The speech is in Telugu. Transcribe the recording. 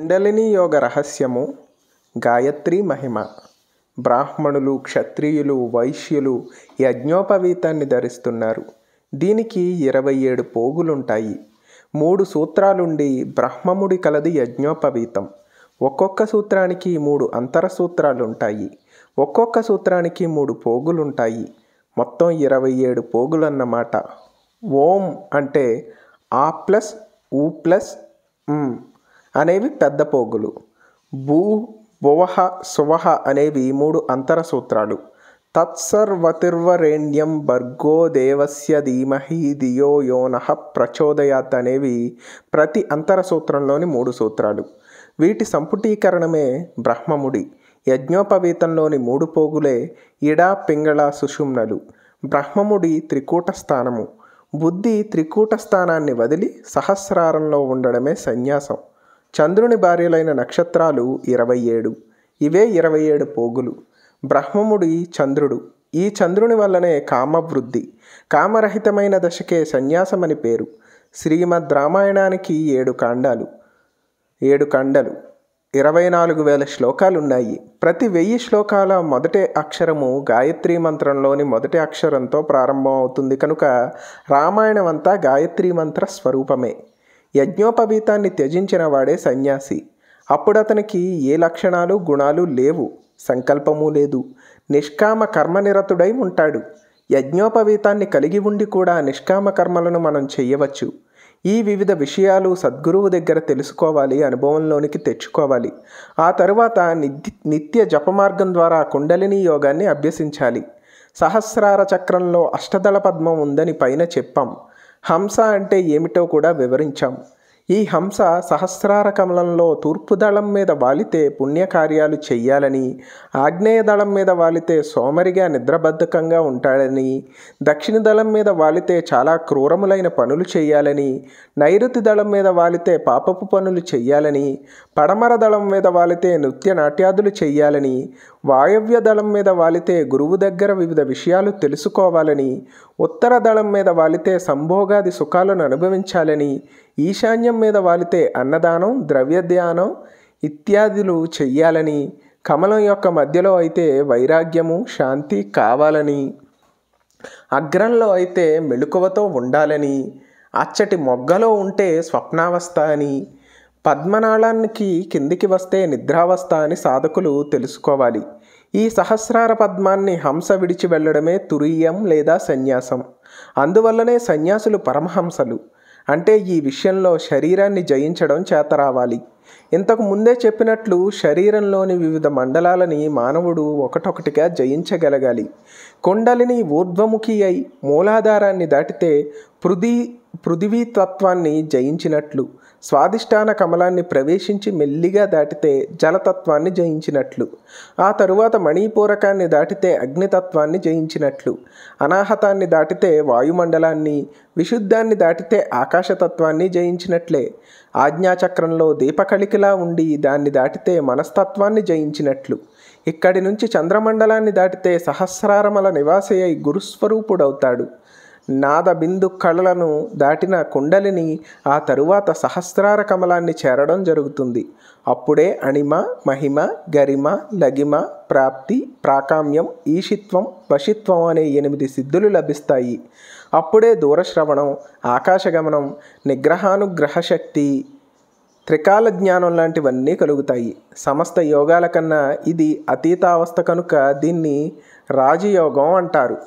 కుండలిని యోగ రహస్యము గాయత్రి మహిమ బ్రాహ్మణులు క్షత్రియులు వైశ్యులు యజ్ఞోపవీతాన్ని ధరిస్తున్నారు దీనికి ఇరవై ఏడు పోగులుంటాయి మూడు సూత్రాలుండి బ్రహ్మముడి కలది యజ్ఞోపవీతం ఒక్కొక్క సూత్రానికి మూడు అంతర సూత్రాలుంటాయి ఒక్కొక్క సూత్రానికి మూడు పోగులుంటాయి మొత్తం ఇరవై ఏడు పోగులన్నమాట ఓం అంటే ఆ ప్లస్ ఊ ప్లస్ అనేవి పెద్ద పోగులు భూ భువహ సువహ అనేవి మూడు అంతర సూత్రాలు తత్సర్వతిర్వరేణ్యం భర్గో దేవస్య ధీమహి దియో యోనః ప్రచోదయాత్ అనేవి ప్రతి అంతర సూత్రంలోని మూడు సూత్రాలు వీటి సంపుటీకరణమే బ్రహ్మముడి యజ్ఞోపవీతంలోని మూడు పోగులే ఇడా పింగళ సుషుమ్నలు బ్రహ్మముడి త్రికూట స్థానము బుద్ధి త్రికూట స్థానాన్ని వదిలి సహస్రారంలో ఉండడమే సన్యాసం చంద్రుని భార్యలైన నక్షత్రాలు ఇరవై ఏడు ఇవే ఇరవై ఏడు పోగులు బ్రహ్మముడి చంద్రుడు ఈ చంద్రుని వల్లనే కామవృద్ధి కామరహితమైన దశకే సన్యాసమని పేరు శ్రీమద్ రామాయణానికి ఏడు కాండాలు ఏడు కాండలు ఇరవై నాలుగు వేల శ్లోకాలున్నాయి ప్రతి వెయ్యి శ్లోకాల మొదటి అక్షరము గాయత్రి మంత్రంలోని మొదటి అక్షరంతో ప్రారంభమవుతుంది కనుక రామాయణం అంతా గాయత్రి మంత్ర స్వరూపమే యజ్ఞోపవీతాన్ని త్యజించిన వాడే సన్యాసి అప్పుడు అతనికి ఏ లక్షణాలు గుణాలు లేవు సంకల్పము లేదు నిష్కామ కర్మనిరతుడై ఉంటాడు యజ్ఞోపవీతాన్ని కలిగి ఉండి కూడా నిష్కామ కర్మలను మనం చేయవచ్చు ఈ వివిధ విషయాలు సద్గురువు దగ్గర తెలుసుకోవాలి అనుభవంలోనికి తెచ్చుకోవాలి ఆ తరువాత నిత్య జపమార్గం ద్వారా కుండలిని యోగాన్ని అభ్యసించాలి సహస్రార చక్రంలో అష్టదళ పద్మం ఉందని పైన చెప్పాం హంస అంటే ఏమిటో కూడా వివరించాం ఈ హంస సహస్రార కమలంలో తూర్పు దళం మీద వాలితే పుణ్యకార్యాలు చెయ్యాలని ఆగ్నేయ దళం మీద వాలితే సోమరిగా నిద్రబద్ధకంగా ఉంటాడని దక్షిణ దళం మీద వాలితే చాలా క్రూరములైన పనులు చేయాలని నైరుతి దళం మీద వాలితే పాపపు పనులు చెయ్యాలని పడమర దళం మీద వాలితే నృత్య నాట్యాదులు చెయ్యాలని వాయవ్య దళం మీద వాలితే గురువు దగ్గర వివిధ విషయాలు తెలుసుకోవాలని ఉత్తర దళం మీద వాలితే సంభోగాది సుఖాలను అనుభవించాలని ఈశాన్యం మీద వాలితే అన్నదానం ద్రవ్యధ్యానం ఇత్యాదులు చెయ్యాలని కమలం యొక్క మధ్యలో అయితే వైరాగ్యము శాంతి కావాలని అగ్రంలో అయితే మెళుకువతో ఉండాలని అచ్చటి మొగ్గలో ఉంటే స్వప్నావస్థ అని పద్మనాళానికి కిందికి వస్తే నిద్రావస్థ అని సాధకులు తెలుసుకోవాలి ఈ సహస్రార పద్మాన్ని హంస విడిచి వెళ్ళడమే తురీయం లేదా సన్యాసం అందువల్లనే సన్యాసులు పరమహంసలు అంటే ఈ విషయంలో శరీరాన్ని జయించడం చేత రావాలి ఇంతకు ముందే చెప్పినట్లు శరీరంలోని వివిధ మండలాలని మానవుడు ఒకటొకటిగా జయించగలగాలి కొండలిని ఊర్ధ్వముఖి అయి మూలాధారాన్ని దాటితే పృథి తత్వాన్ని జయించినట్లు స్వాదిష్టాన కమలాన్ని ప్రవేశించి మెల్లిగా దాటితే జలతత్వాన్ని జయించినట్లు ఆ తరువాత మణిపూరకాన్ని దాటితే అగ్నితత్వాన్ని జయించినట్లు అనాహతాన్ని దాటితే వాయుమండలాన్ని విశుద్ధాన్ని దాటితే ఆకాశతత్వాన్ని జయించినట్లే ఆజ్ఞాచక్రంలో దీపకళికిలా ఉండి దాన్ని దాటితే మనస్తత్వాన్ని జయించినట్లు ఇక్కడి నుంచి చంద్రమండలాన్ని దాటితే సహస్రారమల నివాసయ్య గురుస్వరూపుడవుతాడు నాదబిందు కళలను దాటిన కుండలిని ఆ తరువాత సహస్రార కమలాన్ని చేరడం జరుగుతుంది అప్పుడే అణిమ మహిమ గరిమ లగిమ ప్రాప్తి ప్రాకామ్యం ఈషిత్వం వశిత్వం అనే ఎనిమిది సిద్ధులు లభిస్తాయి అప్పుడే దూరశ్రవణం ఆకాశగమనం నిగ్రహానుగ్రహ శక్తి త్రికాల జ్ఞానం లాంటివన్నీ కలుగుతాయి సమస్త యోగాల కన్నా ఇది అతీతావస్థ కనుక దీన్ని రాజయోగం అంటారు